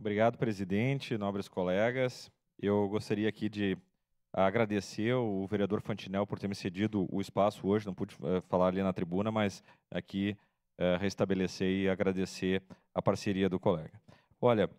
Obrigado, presidente, nobres colegas. Eu gostaria aqui de agradecer o vereador Fantinel por ter me cedido o espaço hoje, não pude eh, falar ali na tribuna, mas aqui eh, restabelecer e agradecer a parceria do colega. Olha,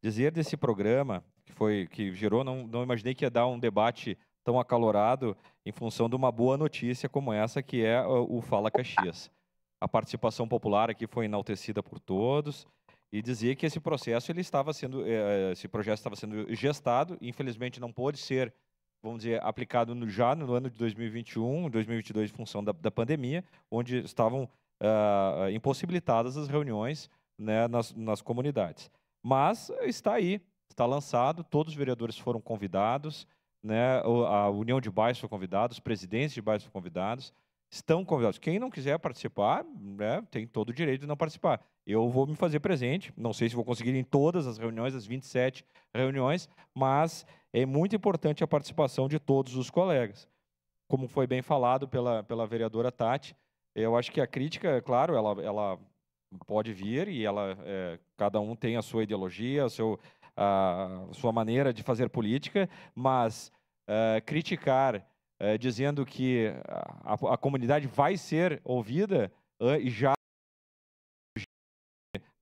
dizer desse programa que foi que gerou, não, não imaginei que ia dar um debate tão acalorado em função de uma boa notícia como essa que é o Fala Caxias. A participação popular aqui foi enaltecida por todos e dizia que esse processo ele estava sendo, eh, eh, esse projeto estava sendo gestado, infelizmente não pôde ser, vamos dizer, aplicado no, já no ano de 2021, 2022, em função da, da pandemia, onde estavam uh, impossibilitadas as reuniões né, nas, nas comunidades. Mas está aí, está lançado, todos os vereadores foram convidados, né, a União de Bairros foi convidada, os presidentes de bairros foram convidados, estão convidados. Quem não quiser participar, né, tem todo o direito de não participar. Eu vou me fazer presente, não sei se vou conseguir em todas as reuniões, as 27 reuniões, mas é muito importante a participação de todos os colegas. Como foi bem falado pela, pela vereadora Tati, eu acho que a crítica, é claro, ela, ela pode vir e ela, é, cada um tem a sua ideologia, a, seu, a, a sua maneira de fazer política, mas é, criticar é, dizendo que a, a, comunidade vai ser ouvida e já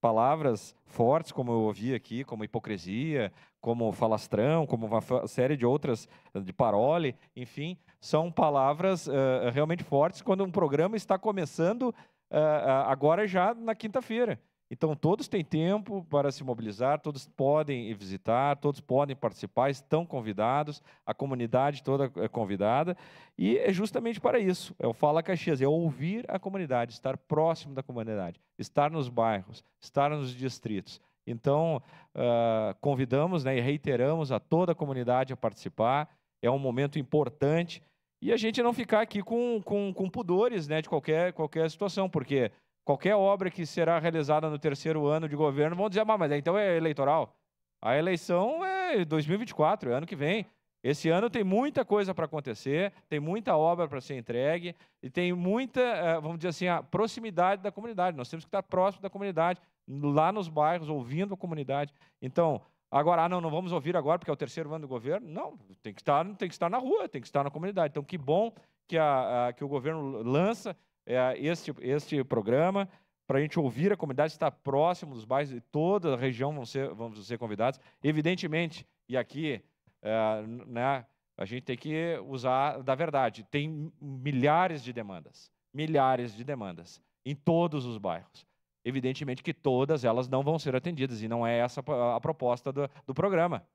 palavras fortes, como eu ouvi aqui, como hipocrisia, como falastrão, como uma série de outras, eh, de parole, enfim, são palavras uh, realmente fortes quando um programa está começando uh, agora já na quinta-feira. Então, todos têm tempo para se mobilizar, todos podem visitar, todos podem participar, estão convidados, a comunidade toda é convidada, e é justamente para isso. É o Fala Caxias, é ouvir a comunidade, estar próximo da comunidade, estar nos bairros, estar nos distritos. Então, uh, convidamos né, e reiteramos a toda a comunidade a participar, é um momento importante, e a gente não ficar aqui com, com, com pudores né, de qualquer, qualquer situação, porque qualquer obra que será realizada no terceiro ano de governo, vão dizer, mas ah, mas então é eleitoral. A eleição é 2024, é ano que vem. Esse ano tem muita coisa para acontecer, tem muita obra para ser entregue e tem muita, eh, vamos dizer assim, a proximidade da comunidade. Nós temos que estar próximo da comunidade, lá nos bairros, ouvindo a comunidade. Então, agora, ah, não, não vamos ouvir agora porque é o terceiro ano do governo. Não, tem que estar, tem que estar na rua, tem que estar na comunidade. Então, que bom que, a, a, que o governo lança é, este, este programa para a gente ouvir a comunidade, estar próximo dos bairros e toda a região vão ser, vão ser convidados. Evidentemente, e aqui é, né, a gente tem que usar da verdade, tem milhares de demandas, milhares de demandas em todos os bairros. Evidentemente que todas elas não vão ser atendidas, e não é essa a proposta do, do programa.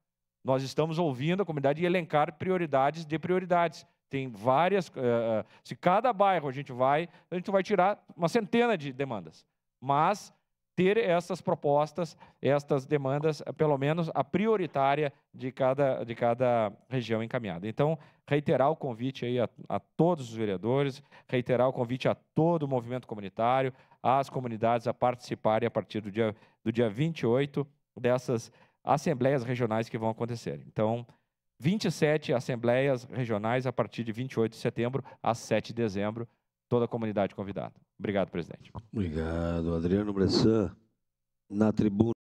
Nós estamos ouvindo a comunidade e elencar prioridades de prioridades tem várias. Uh, se cada bairro a gente vai, a gente vai tirar uma centena de demandas. Mas ter essas propostas, estas demandas, eh, pelo menos a prioritária de cada, de cada região encaminhada. Então, reiterar o convite aí a, a todos os vereadores, reiterar o convite a todo o movimento comunitário, às comunidades a participarem a partir do dia, do dia 28 dessas assembleias regionais que vão acontecer. Então, 27 assembleias regionais a partir de 28 de setembro a 7 de dezembro. Toda a comunidade convidada. Obrigado, presidente. Obrigado, Adriano Bressan. Na tribuna.